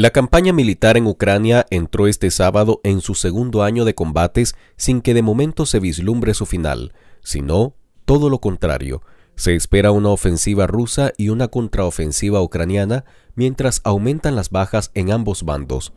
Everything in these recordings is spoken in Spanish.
La campaña militar en Ucrania entró este sábado en su segundo año de combates sin que de momento se vislumbre su final, sino todo lo contrario. Se espera una ofensiva rusa y una contraofensiva ucraniana mientras aumentan las bajas en ambos bandos.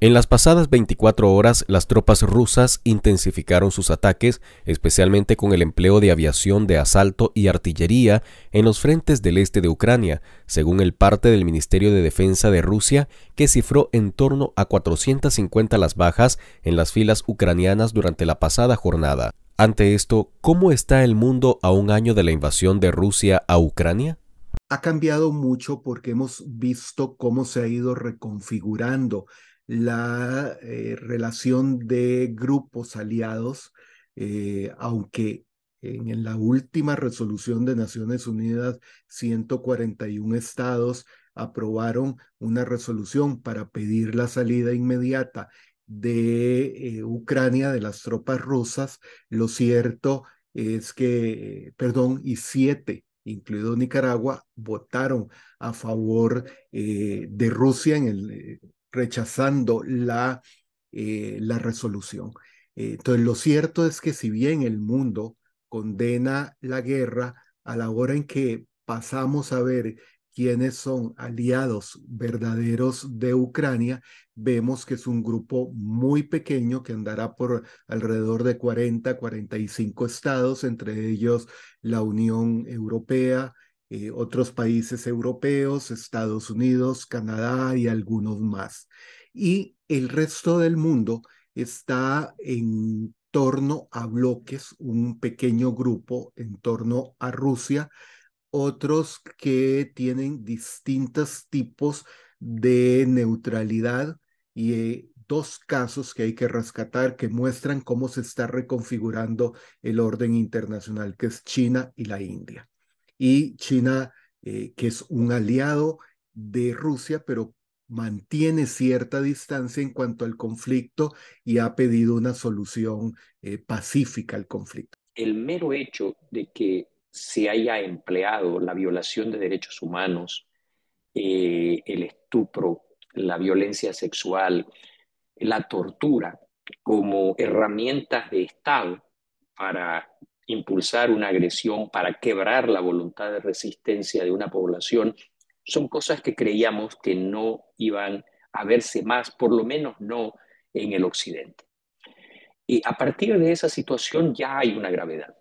En las pasadas 24 horas, las tropas rusas intensificaron sus ataques, especialmente con el empleo de aviación de asalto y artillería en los frentes del este de Ucrania, según el parte del Ministerio de Defensa de Rusia, que cifró en torno a 450 las bajas en las filas ucranianas durante la pasada jornada. Ante esto, ¿cómo está el mundo a un año de la invasión de Rusia a Ucrania? Ha cambiado mucho porque hemos visto cómo se ha ido reconfigurando la eh, relación de grupos aliados, eh, aunque en la última resolución de Naciones Unidas, 141 estados aprobaron una resolución para pedir la salida inmediata de eh, Ucrania, de las tropas rusas. Lo cierto es que, perdón, y siete, incluido Nicaragua, votaron a favor de Rusia en el, rechazando la, eh, la resolución. entonces, lo cierto es que si bien el mundo condena la guerra, a la hora en que pasamos a ver quiénes son aliados verdaderos de Ucrania, vemos que es un grupo muy pequeño que andará por alrededor de 40, 45 estados, entre ellos la Unión Europea, eh, otros países europeos, Estados Unidos, Canadá y algunos más. Y el resto del mundo está en torno a bloques, un pequeño grupo en torno a Rusia, otros que tienen distintos tipos de neutralidad y eh, dos casos que hay que rescatar que muestran cómo se está reconfigurando el orden internacional, que es China y la India y China, eh, que es un aliado de Rusia, pero mantiene cierta distancia en cuanto al conflicto y ha pedido una solución eh, pacífica al conflicto. El mero hecho de que se haya empleado la violación de derechos humanos, eh, el estupro, la violencia sexual, la tortura como herramientas de Estado para impulsar una agresión, para quebrar la voluntad de resistencia de una población, son cosas que creíamos que no iban a verse más, por lo menos no en el Occidente. Y a partir de esa situación ya hay una gravedad.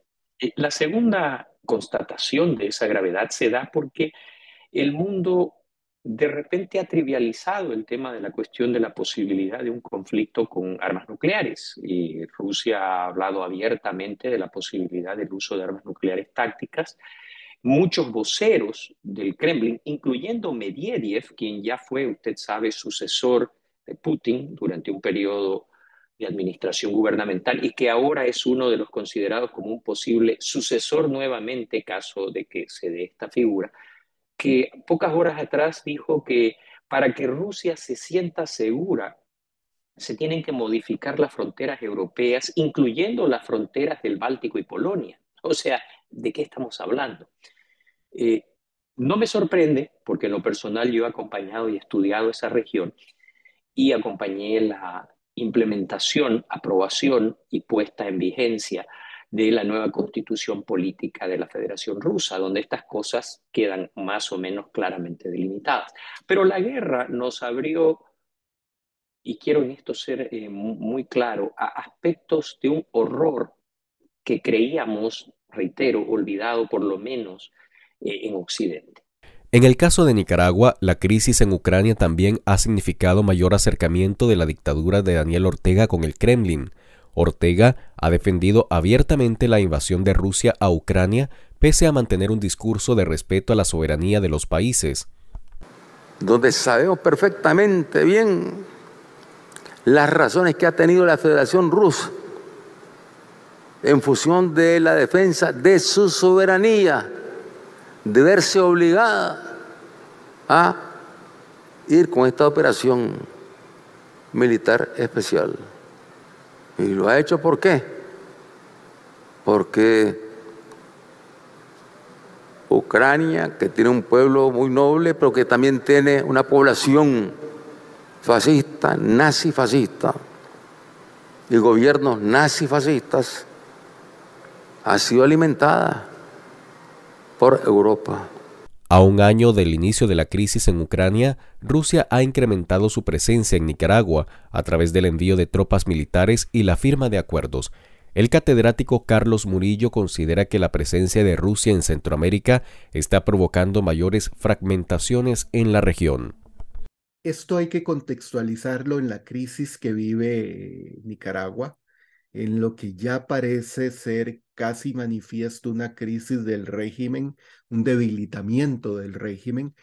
La segunda constatación de esa gravedad se da porque el mundo de repente ha trivializado el tema de la cuestión de la posibilidad de un conflicto con armas nucleares. Y Rusia ha hablado abiertamente de la posibilidad del uso de armas nucleares tácticas. Muchos voceros del Kremlin, incluyendo Medvedev, quien ya fue, usted sabe, sucesor de Putin durante un periodo de administración gubernamental y que ahora es uno de los considerados como un posible sucesor nuevamente caso de que se dé esta figura que pocas horas atrás dijo que para que Rusia se sienta segura, se tienen que modificar las fronteras europeas, incluyendo las fronteras del Báltico y Polonia. O sea, ¿de qué estamos hablando? Eh, no me sorprende, porque en lo personal yo he acompañado y estudiado esa región y acompañé la implementación, aprobación y puesta en vigencia de la nueva constitución política de la Federación Rusa, donde estas cosas quedan más o menos claramente delimitadas. Pero la guerra nos abrió, y quiero en esto ser eh, muy claro, a aspectos de un horror que creíamos, reitero, olvidado por lo menos eh, en Occidente. En el caso de Nicaragua, la crisis en Ucrania también ha significado mayor acercamiento de la dictadura de Daniel Ortega con el Kremlin, Ortega ha defendido abiertamente la invasión de Rusia a Ucrania pese a mantener un discurso de respeto a la soberanía de los países. Donde sabemos perfectamente bien las razones que ha tenido la Federación Rusa en función de la defensa de su soberanía, de verse obligada a ir con esta operación militar especial. Y lo ha hecho ¿por qué? Porque Ucrania, que tiene un pueblo muy noble, pero que también tiene una población fascista, nazi-fascista, y gobiernos nazi-fascistas, ha sido alimentada por Europa. A un año del inicio de la crisis en Ucrania, Rusia ha incrementado su presencia en Nicaragua a través del envío de tropas militares y la firma de acuerdos. El catedrático Carlos Murillo considera que la presencia de Rusia en Centroamérica está provocando mayores fragmentaciones en la región. Esto hay que contextualizarlo en la crisis que vive eh, Nicaragua, en lo que ya parece ser casi manifiesto una crisis del régimen, un debilitamiento del régimen.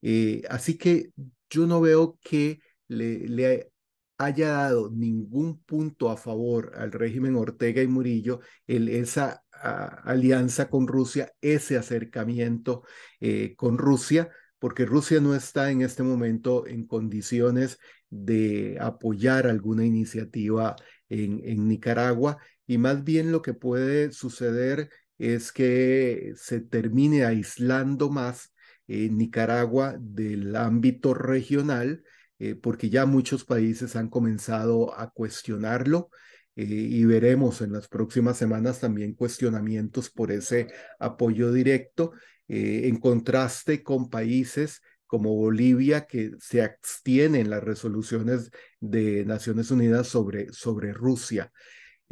Eh, así que yo no veo que le, haya dado ningún punto a favor al régimen Ortega y Murillo esa ah, alianza con Rusia, ese acercamiento eh, con Rusia, porque Rusia no está en este momento en condiciones de apoyar alguna iniciativa en Nicaragua y más bien lo que puede suceder es que se termine aislando más Nicaragua del ámbito regional, eh, porque ya muchos países han comenzado a cuestionarlo. Eh, y veremos en las próximas semanas también cuestionamientos por ese apoyo directo, eh, en contraste con países como Bolivia, que se abstienen las resoluciones de Naciones Unidas sobre, sobre Rusia.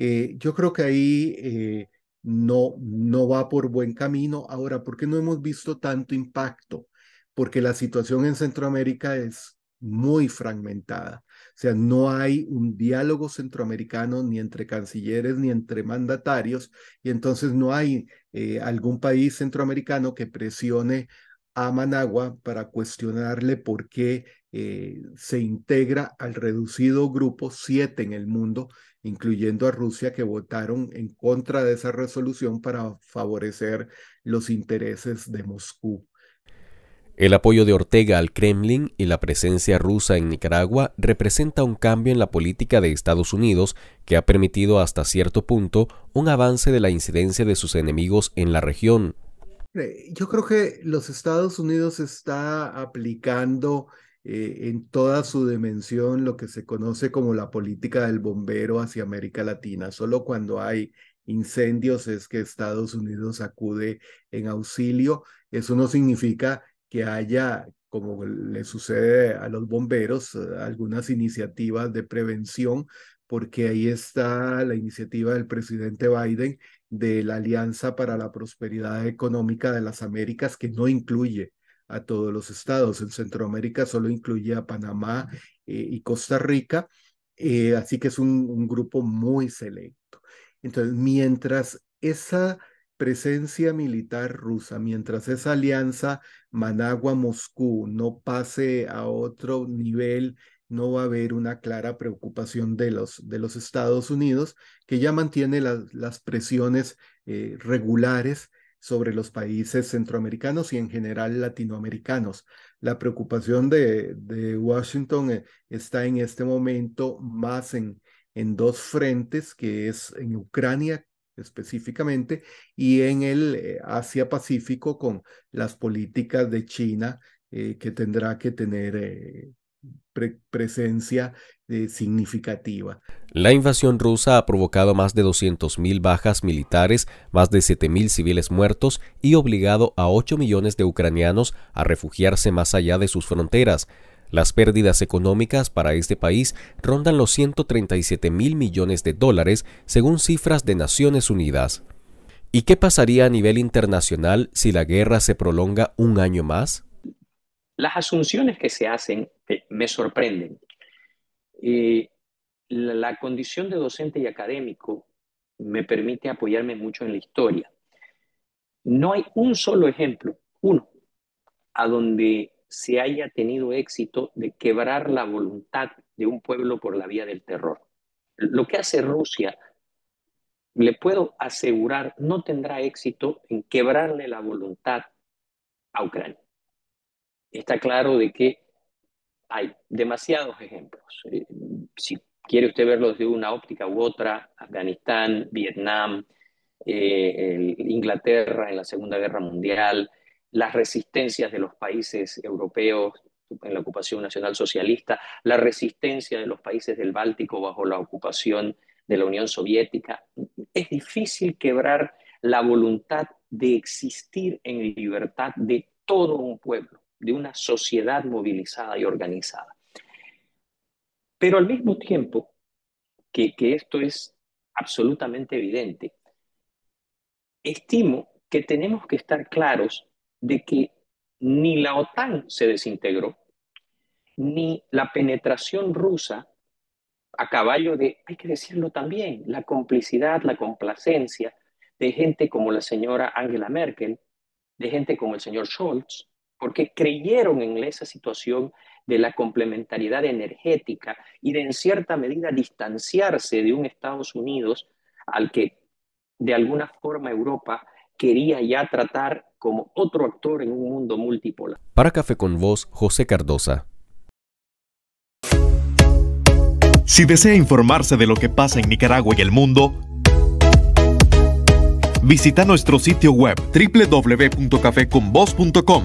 Eh, yo creo que ahí eh, no, no va por buen camino. Ahora, ¿por qué no hemos visto tanto impacto? Porque la situación en Centroamérica es muy fragmentada. O sea, no hay un diálogo centroamericano ni entre cancilleres ni entre mandatarios y entonces no hay eh, algún país centroamericano que presione a Managua para cuestionarle por qué se integra al reducido grupo siete en el mundo incluyendo a Rusia, que votaron en contra de esa resolución para favorecer los intereses de Moscú. El apoyo de Ortega al Kremlin y la presencia rusa en Nicaragua representa un cambio en la política de Estados Unidos que ha permitido hasta cierto punto un avance de la incidencia de sus enemigos en la región. Yo creo que los Estados Unidos está aplicando eh, en toda su dimensión lo que se conoce como la política del bombero hacia América Latina. Solo cuando hay incendios es que Estados Unidos acude en auxilio. Eso no significa que haya, como le sucede a los bomberos, eh, algunas iniciativas de prevención, porque ahí está la iniciativa del presidente Biden de la Alianza para la Prosperidad Económica de las Américas, que no incluye a todos los estados. En Centroamérica solo incluye a Panamá eh, y Costa Rica, eh, así que es un, grupo muy selecto. Entonces, mientras esa presencia militar rusa, mientras esa alianza Managua-Moscú no pase a otro nivel, no va a haber una clara preocupación de los, de los Estados Unidos, que ya mantiene las presiones eh, regulares sobre los países centroamericanos y en general latinoamericanos. La preocupación de, Washington eh, está en este momento más en, en dos frentes, que es en Ucrania específicamente, y en el eh, Asia-Pacífico con las políticas de China eh, que tendrá que tener presencia eh, significativa. La invasión rusa ha provocado más de 200.000 bajas militares, más de 7.000 civiles muertos y obligado a 8 millones de ucranianos a refugiarse más allá de sus fronteras. Las pérdidas económicas para este país rondan los 137 mil millones de dólares, según cifras de Naciones Unidas. ¿Y qué pasaría a nivel internacional si la guerra se prolonga un año más? Las asunciones que se hacen me sorprenden. Eh, la, la, condición de docente y académico me permite apoyarme mucho en la historia. No hay un solo ejemplo, uno, a donde se haya tenido éxito de quebrar la voluntad de un pueblo por la vía del terror. Lo que hace Rusia, le puedo asegurar, no tendrá éxito en quebrarle la voluntad a Ucrania. Está claro de que hay demasiados ejemplos. Eh, si quiere usted verlos de una óptica u otra, Afganistán, Vietnam, eh, Inglaterra en la Segunda Guerra Mundial, las resistencias de los países europeos en la ocupación nacional socialista, la resistencia de los países del Báltico bajo la ocupación de la Unión Soviética. Es difícil quebrar la voluntad de existir en libertad de todo un pueblo de una sociedad movilizada y organizada. Pero al mismo tiempo que, esto es absolutamente evidente, estimo que tenemos que estar claros de que ni la OTAN se desintegró, ni la penetración rusa a caballo de, hay que decirlo también, la complicidad, la complacencia de gente como la señora Angela Merkel, de gente como el señor Scholz, porque creyeron en esa situación de la complementariedad energética y de en cierta medida distanciarse de un Estados Unidos al que de alguna forma Europa quería ya tratar como otro actor en un mundo multipolar. Para Café con Voz, José Cardosa. Si desea informarse de lo que pasa en Nicaragua y el mundo, visita nuestro sitio web www.cafeconvoz.com